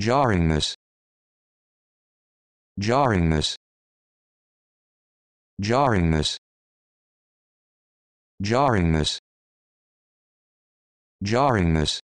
jarringness jarringness jarringness jarringness jarringness